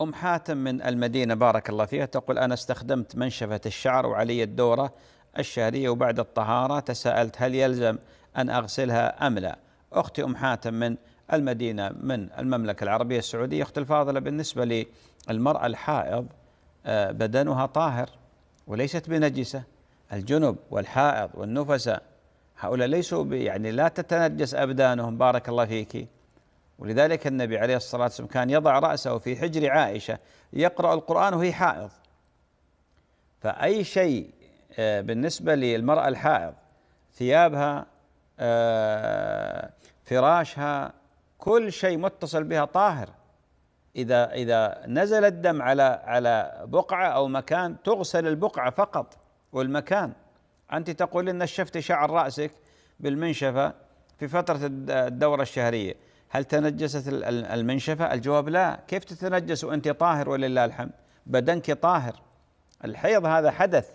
أم حاتم من المدينة بارك الله فيها تقول أنا استخدمت منشفة الشعر وعلي الدورة الشهرية وبعد الطهارة تساءلت هل يلزم أن أغسلها أم لا أختي أم حاتم من المدينة من المملكة العربية السعودية أختي الفاضلة بالنسبة للمرأة الحائض آه، بدنها طاهر وليست بنجسة الجنب والحائض والنفساء هؤلاء ليسوا يعني لا تتنجس أبدانهم بارك الله فيك ولذلك النبي عليه الصلاة والسلام كان يضع رأسه في حجر عائشة يقرأ القرآن وهي حائض فأي شيء آه، بالنسبة للمرأة الحائض ثيابها آه، فراشها كل شيء متصل بها طاهر إذا إذا نزل الدم على على بقعة أو مكان تغسل البقعة فقط والمكان أنت تقولين نشفت شعر رأسك بالمنشفة في فترة الدورة الشهرية هل تنجست المنشفة الجواب لا كيف تتنجس وأنت طاهر ولله الحمد بدنك طاهر الحيض هذا حدث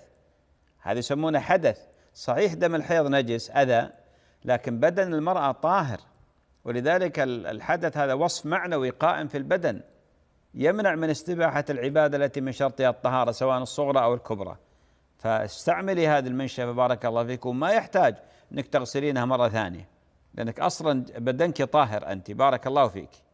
هذا يسمونه حدث صحيح دم الحيض نجس أذى لكن بدن المرأة طاهر ولذلك الحدث هذا وصف معنوي قائم في البدن يمنع من استباحة العبادة التي من شرطها الطهارة سواء الصغرى أو الكبرى فاستعملي هذه المنشفة بارك الله فيكم ما يحتاج أنك تغسلينها مرة ثانية لأنك أصلا بدنك طاهر أنت بارك الله فيك